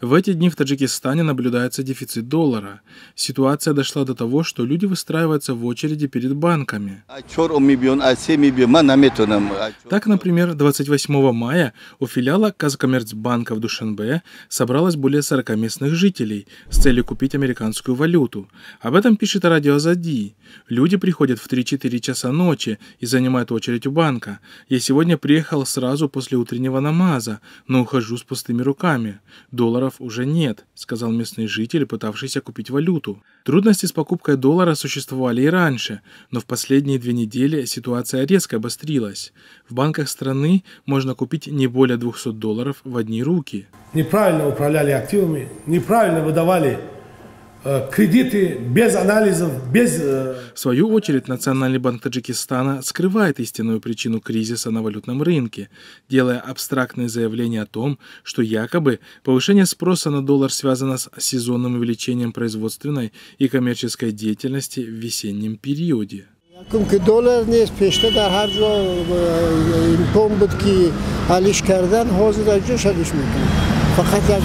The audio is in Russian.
В эти дни в Таджикистане наблюдается дефицит доллара. Ситуация дошла до того, что люди выстраиваются в очереди перед банками. Так, например, 28 мая у филиала Казкоммерцбанка в Душанбе собралось более 40 местных жителей с целью купить американскую валюту. Об этом пишет радио Зади. Люди приходят в 3-4 часа ночи и занимают очередь у банка. Я сегодня приехал сразу после утреннего намаза, но ухожу с пустыми руками. «Долларов уже нет», — сказал местный житель, пытавшийся купить валюту. Трудности с покупкой доллара существовали и раньше, но в последние две недели ситуация резко обострилась. В банках страны можно купить не более 200 долларов в одни руки. Неправильно управляли активами, неправильно выдавали Э, кредиты без анализов, без... Э, в свою очередь, Национальный банк Таджикистана скрывает истинную причину кризиса на валютном рынке, делая абстрактные заявления о том, что якобы повышение спроса на доллар связано с сезонным увеличением производственной и коммерческой деятельности в весеннем периоде. Э, Факат